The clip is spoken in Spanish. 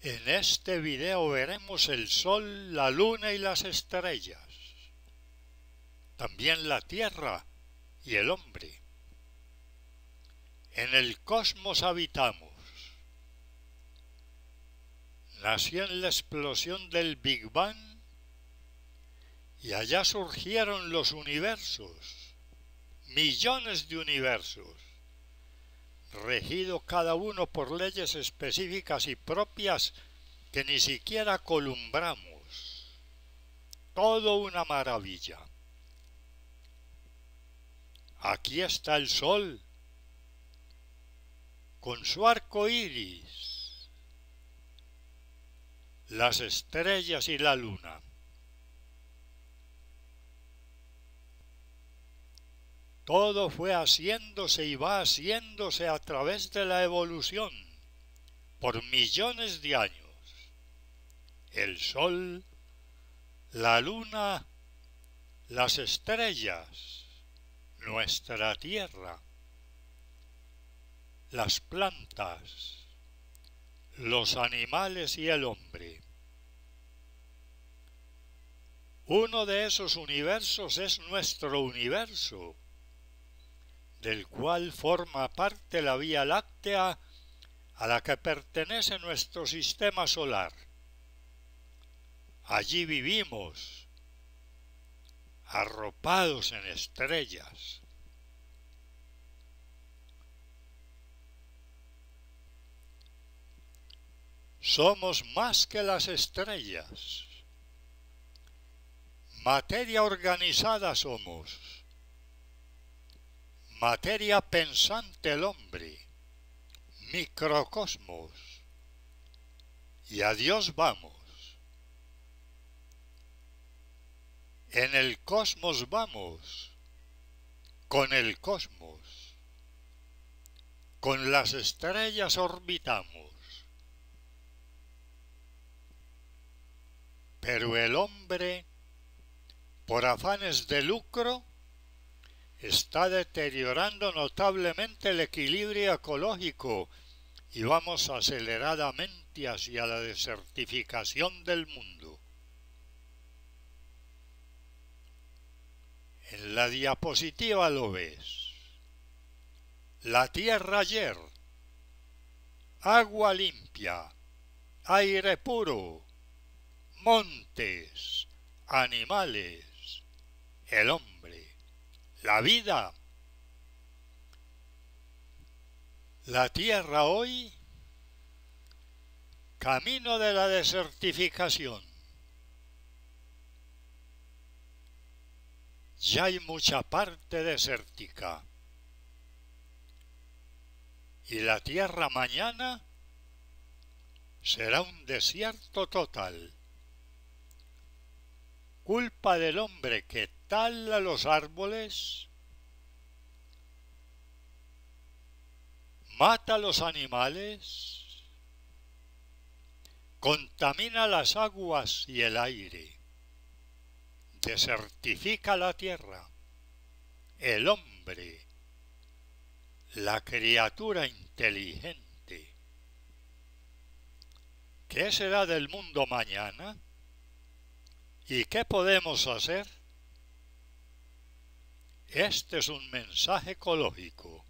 En este video veremos el Sol, la Luna y las estrellas. También la Tierra y el hombre. En el cosmos habitamos. Nació en la explosión del Big Bang y allá surgieron los universos, millones de universos regido cada uno por leyes específicas y propias que ni siquiera columbramos. Todo una maravilla. Aquí está el sol, con su arco iris, las estrellas y la luna. Todo fue haciéndose y va haciéndose a través de la evolución por millones de años. El sol, la luna, las estrellas, nuestra tierra, las plantas, los animales y el hombre. Uno de esos universos es nuestro universo del cual forma parte la Vía Láctea a la que pertenece nuestro sistema solar. Allí vivimos, arropados en estrellas. Somos más que las estrellas. Materia organizada somos. Materia pensante el hombre, microcosmos. Y a Dios vamos. En el cosmos vamos, con el cosmos. Con las estrellas orbitamos. Pero el hombre, por afanes de lucro, está deteriorando notablemente el equilibrio ecológico y vamos aceleradamente hacia la desertificación del mundo. En la diapositiva lo ves. La tierra ayer. Agua limpia. Aire puro. Montes. Animales. El hombre la vida. La tierra hoy, camino de la desertificación. Ya hay mucha parte desértica. Y la tierra mañana será un desierto total culpa del hombre que tala los árboles, mata los animales, contamina las aguas y el aire, desertifica la tierra, el hombre, la criatura inteligente. ¿Qué será del mundo mañana? ¿Y qué podemos hacer? Este es un mensaje ecológico